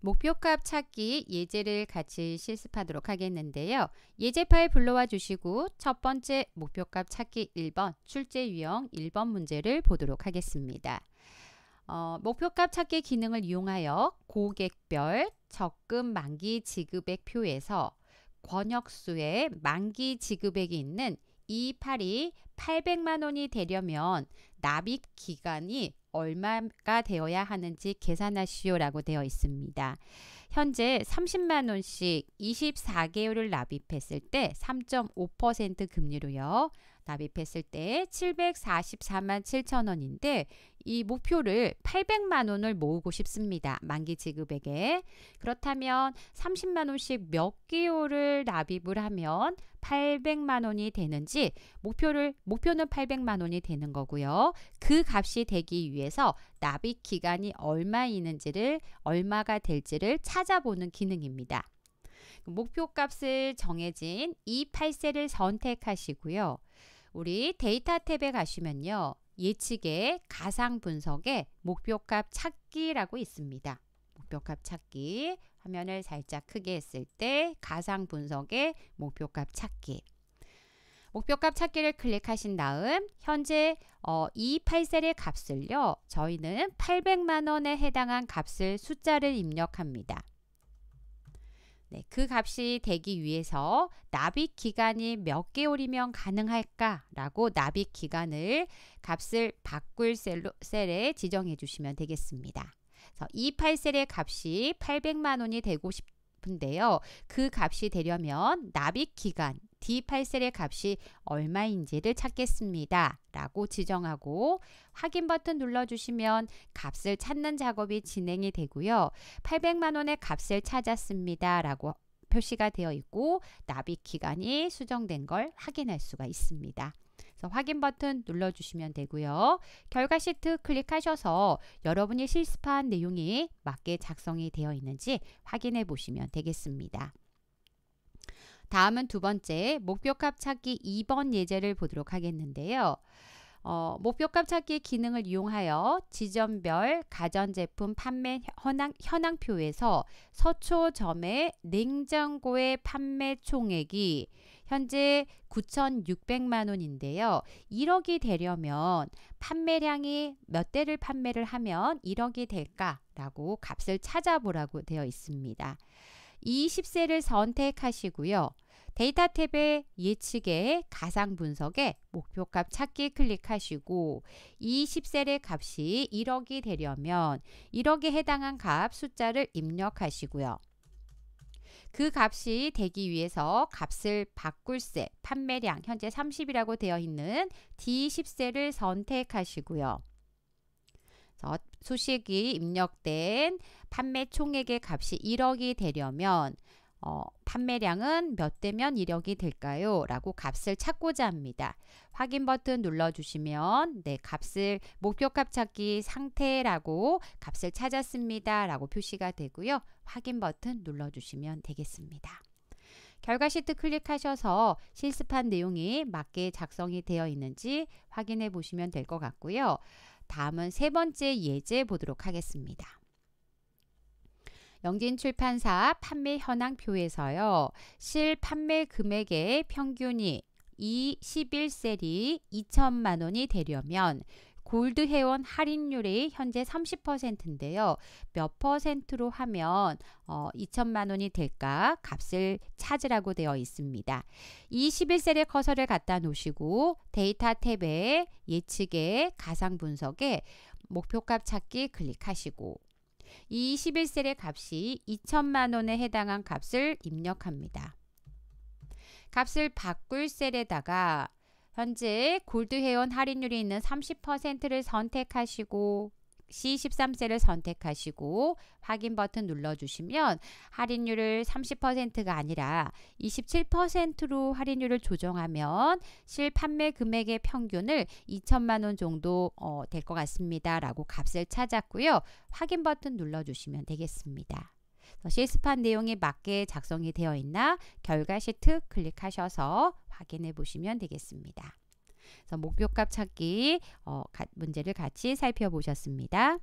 목표값 찾기 예제를 같이 실습하도록 하겠는데요. 예제 파일 불러와 주시고 첫 번째 목표값 찾기 1번 출제 유형 1번 문제를 보도록 하겠습니다. 어, 목표값 찾기 기능을 이용하여 고객별 적금 만기 지급액 표에서 권역수의 만기 지급액이 있는 282 800만 원이 되려면 납입 기간이 얼마가 되어야 하는지 계산하시오라고 되어 있습니다. 현재 30만 원씩 24개월을 납입했을 때 3.5% 금리로요. 납입했을 때 744만 7천 원인데 이 목표를 800만 원을 모으고 싶습니다. 만기 지급액에. 그렇다면 30만 원씩 몇 개월을 납입을 하면 800만 원이 되는지 목표를 목표는 800만 원이 되는 거고요. 그 값이 되기 위해서 납입 기간이 얼마있는지를 얼마가 될지를 찾아보는 기능입니다. 목표값을 정해진 이8세를 선택하시고요. 우리 데이터 탭에 가시면요. 예측의 가상 분석에 목표값 찾기라고 있습니다. 목표값 찾기 화면을 살짝 크게 했을 때 가상 분석의 목표값 찾기 목표값 찾기를 클릭하신 다음 현재 어, 이파셀의 값을요. 저희는 800만원에 해당한 값을 숫자를 입력합니다. 네, 그 값이 되기 위해서 납입 기간이 몇 개월이면 가능할까라고 납입 기간을 값을 바꿀 셀로, 셀에 지정해 주시면 되겠습니다. 2 8셀의 값이 800만 원이 되고 싶은데요. 그 값이 되려면 납입 기간 D8셀의 값이 얼마인지를 찾겠습니다. 라고 지정하고 확인 버튼 눌러주시면 값을 찾는 작업이 진행이 되고요. 800만원의 값을 찾았습니다. 라고 표시가 되어 있고 납입 기간이 수정된 걸 확인할 수가 있습니다. 그래서 확인 버튼 눌러주시면 되고요. 결과 시트 클릭하셔서 여러분이 실습한 내용이 맞게 작성이 되어 있는지 확인해 보시면 되겠습니다. 다음은 두 번째 목표값 찾기 2번 예제를 보도록 하겠는데요. 어, 목표값 찾기 기능을 이용하여 지점별 가전제품 판매 현황, 현황표에서 서초점의 냉장고의 판매 총액이 현재 9,600만 원인데요. 1억이 되려면 판매량이 몇 대를 판매를 하면 1억이 될까라고 값을 찾아보라고 되어 있습니다. 20세를 선택하시고요. 데이터 탭의 예측에 가상 분석에 목표값 찾기 클릭하시고 20셀의 값이 1억이 되려면 1억에 해당한 값 숫자를 입력하시고요. 그 값이 되기 위해서 값을 바꿀 셀 판매량 현재 30이라고 되어 있는 D10셀을 선택하시고요. 수식이 입력된 판매 총액의 값이 1억이 되려면 어, 판매량은 몇대면 1억이 될까요? 라고 값을 찾고자 합니다. 확인 버튼 눌러주시면 네 값을 목표값 찾기 상태라고 값을 찾았습니다. 라고 표시가 되고요. 확인 버튼 눌러주시면 되겠습니다. 결과 시트 클릭하셔서 실습한 내용이 맞게 작성이 되어 있는지 확인해 보시면 될 것 같고요. 다음은 세 번째 예제 보도록 하겠습니다. 영진출판사 판매 현황표에서요. 실 판매 금액의 평균이 이 11셀이 2천만 원이 되려면 골드 회원 할인율이 현재 30%인데요. 몇 퍼센트로 하면 어, 2천만 원이 될까? 값을 찾으라고 되어 있습니다. 21셀에 커서를 갖다 놓으시고 데이터 탭에 예측에 가상 분석에 목표값 찾기 클릭하시고 21셀의 값이 2천만 원에 해당한 값을 입력합니다. 값을 바꿀 셀에다가 현재 골드 회원 할인율이 있는 30%를 선택하시고 C13세를 선택하시고 확인 버튼 눌러주시면 할인율을 30%가 아니라 27%로 할인율을 조정하면 실판매 금액의 평균을 2천만 원 정도 어, 될것 같습니다. 라고 값을 찾았고요. 확인 버튼 눌러주시면 되겠습니다. 실습한 내용에 맞게 작성이 되어 있나 결과 시트 클릭하셔서 확인해 보시면 되겠습니다. 목표값 찾기 어, 문제를 같이 살펴보셨습니다.